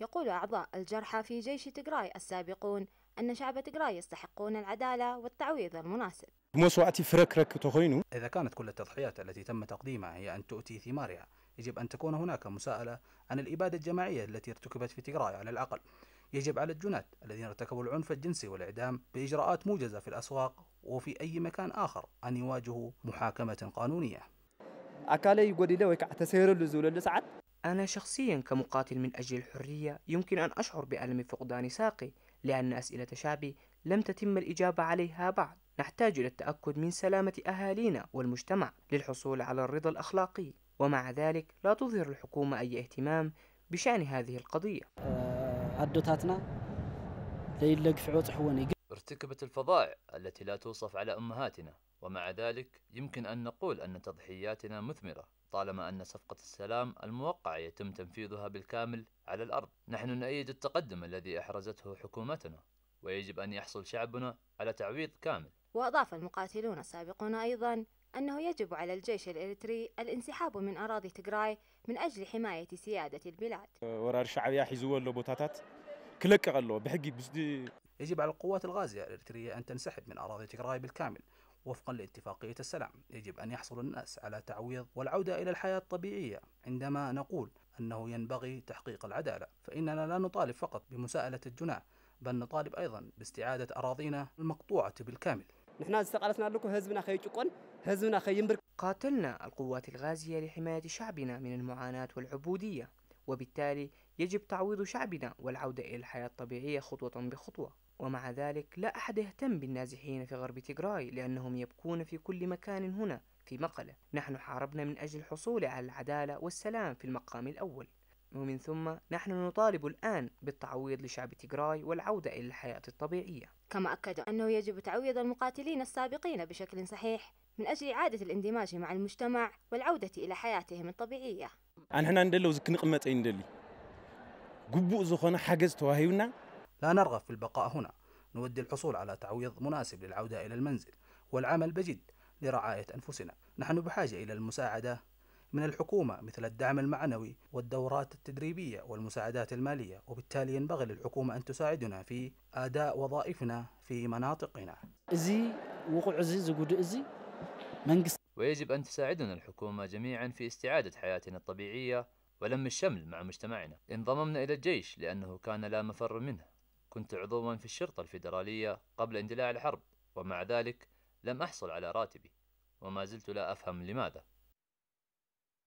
يقول أعضاء الجرحى في جيش تجراي السابقون أن شعب تجراي يستحقون العدالة والتعويض المناسب إذا كانت كل التضحيات التي تم تقديمها هي أن تؤتي ثمارها يجب أن تكون هناك مساءلة عن الإبادة الجماعية التي ارتكبت في تجراي على الأقل يجب على الجنات الذين ارتكبوا العنف الجنسي والإعدام بإجراءات موجزة في الأسواق وفي أي مكان آخر أن يواجهوا محاكمة قانونية أكالي يقول لك اعتسير اللزول اللي أنا شخصيا كمقاتل من أجل الحرية يمكن أن أشعر بألم فقدان ساقي لأن أسئلة شعبي لم تتم الإجابة عليها بعد نحتاج إلى التأكد من سلامة أهالينا والمجتمع للحصول على الرضا الأخلاقي ومع ذلك لا تظهر الحكومة أي اهتمام بشأن هذه القضية أه، عدتاتنا ارتكبت الفظائع التي لا توصف على أمهاتنا ومع ذلك يمكن أن نقول أن تضحياتنا مثمرة طالما أن صفقة السلام الموقعة يتم تنفيذها بالكامل على الأرض نحن نؤيد التقدم الذي أحرزته حكومتنا ويجب أن يحصل شعبنا على تعويض كامل وأضاف المقاتلون السابقون أيضا أنه يجب على الجيش الإريتري الانسحاب من أراضي تجراي من أجل حماية سيادة البلاد ورار شعبية كلك بحقي يجب على القوات الغازية الإريترية أن تنسحب من أراضي تجراي بالكامل وفقا لاتفاقية السلام يجب أن يحصل الناس على تعويض والعودة إلى الحياة الطبيعية عندما نقول أنه ينبغي تحقيق العدالة فإننا لا نطالب فقط بمساءلة الجناة بل نطالب أيضا باستعادة أراضينا المقطوعة بالكامل نحن استقالتنا لكم هزبنا خي هزبنا خي ينبرك قاتلنا القوات الغازية لحماية شعبنا من المعاناة والعبودية وبالتالي يجب تعويض شعبنا والعودة إلى الحياة الطبيعية خطوة بخطوة ومع ذلك لا أحد يهتم بالنازحين في غرب تيغراي لأنهم يبكون في كل مكان هنا في مقلة نحن حاربنا من أجل الحصول على العدالة والسلام في المقام الأول ومن ثم نحن نطالب الآن بالتعويض لشعب تيغراي والعودة إلى الحياة الطبيعية كما أكدوا أنه يجب تعويض المقاتلين السابقين بشكل صحيح من أجل إعادة الاندماج مع المجتمع والعودة إلى حياتهم الطبيعية أنا هنا ندلو زكنق متى ندلي قبو زخنا حاجز تواهيونا لا نرغب في البقاء هنا نود الحصول على تعويض مناسب للعودة إلى المنزل والعمل بجد لرعاية أنفسنا نحن بحاجة إلى المساعدة من الحكومة مثل الدعم المعنوي والدورات التدريبية والمساعدات المالية وبالتالي ينبغي للحكومة أن تساعدنا في أداء وظائفنا في مناطقنا ويجب أن تساعدنا الحكومة جميعا في استعادة حياتنا الطبيعية ولم الشمل مع مجتمعنا انضممنا إلى الجيش لأنه كان لا مفر منه كنت عضوا في الشرطة الفيدرالية قبل اندلاع الحرب ومع ذلك لم أحصل على راتبي وما زلت لا أفهم لماذا